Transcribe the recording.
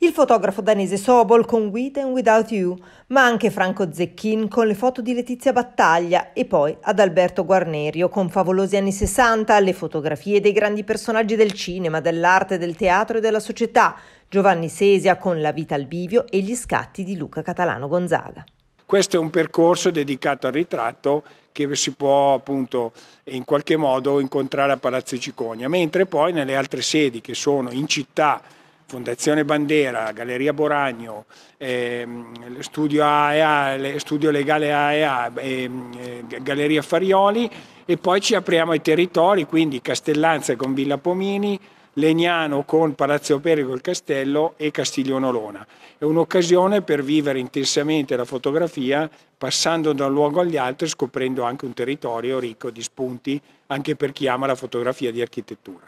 Il fotografo danese Sobol con With and Without You, ma anche Franco Zecchin con le foto di Letizia Battaglia e poi ad Alberto Guarnerio con favolosi anni 60, le fotografie dei grandi personaggi del cinema, dell'arte, del teatro e della società, Giovanni Sesia con La vita al bivio e gli scatti di Luca Catalano Gonzaga. Questo è un percorso dedicato al ritratto che si può appunto in qualche modo incontrare a Palazzo Cicogna, mentre poi nelle altre sedi che sono in città Fondazione Bandera, Galleria Boragno, ehm, studio, AEA, studio, Legale AEA, ehm, eh, Galleria Farioli e poi ci apriamo ai territori, quindi Castellanza con Villa Pomini, Legnano con Palazzo Perico il Castello e Castiglione Olona. È un'occasione per vivere intensamente la fotografia passando da un luogo agli altri scoprendo anche un territorio ricco di spunti anche per chi ama la fotografia di architettura.